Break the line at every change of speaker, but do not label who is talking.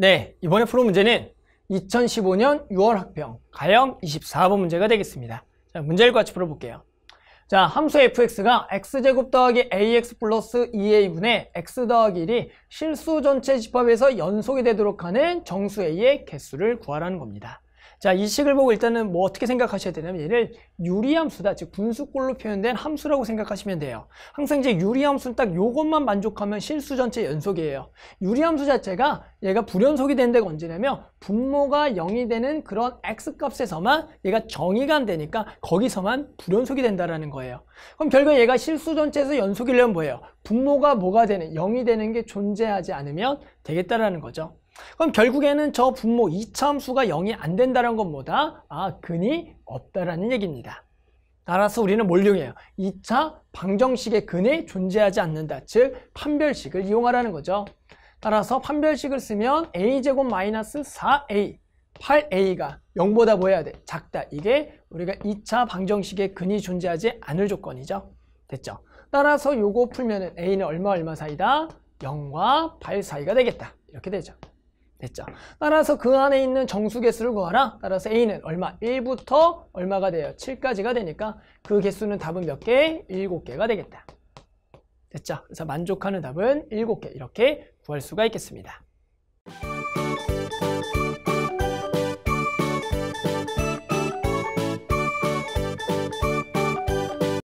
네, 이번에 풀어 문제는 2015년 6월 학평 가형 24번 문제가 되겠습니다. 자, 문제를 같이 풀어볼게요. 자, 함수 fx가 x제곱 더하기 ax 플러스 2a분의 x 더하기 1이 실수 전체 집합에서 연속이 되도록 하는 정수 a의 개수를 구하라는 겁니다. 자, 이 식을 보고 일단은 뭐 어떻게 생각하셔야 되냐면 얘를 유리함수다. 즉 분수꼴로 표현된 함수라고 생각하시면 돼요. 항상 이제 유리함수는 딱 요것만 만족하면 실수 전체 연속이에요. 유리함수 자체가 얘가 불연속이 된는 데가 언제냐면 분모가 0이 되는 그런 x값에서만 얘가 정의가 안 되니까 거기서만 불연속이 된다라는 거예요. 그럼 결국 얘가 실수 전체에서 연속이려면 뭐예요? 분모가 뭐가 되는 0이 되는 게 존재하지 않으면 되겠다라는 거죠. 그럼 결국에는 저 분모 이차함수가 0이 안 된다는 것보다 아 근이 없다라는 얘기입니다. 따라서 우리는 뭘 이용해요? 2차 방정식의 근이 존재하지 않는다. 즉 판별식을 이용하라는 거죠. 따라서 판별식을 쓰면 a제곱 마이너스 4a 8a가 0보다 뭐해야 돼? 작다. 이게 우리가 2차 방정식의 근이 존재하지 않을 조건이죠. 됐죠? 따라서 요거 풀면 은 a는 얼마 얼마 사이다? 0과 8 사이가 되겠다. 이렇게 되죠. 됐죠. 따라서 그 안에 있는 정수 개수를 구하라. 따라서 A는 얼마? 1부터 얼마가 돼요? 7까지가 되니까 그 개수는 답은 몇 개? 7개가 되겠다. 됐죠. 그래서 만족하는 답은 7개 이렇게 구할 수가 있겠습니다.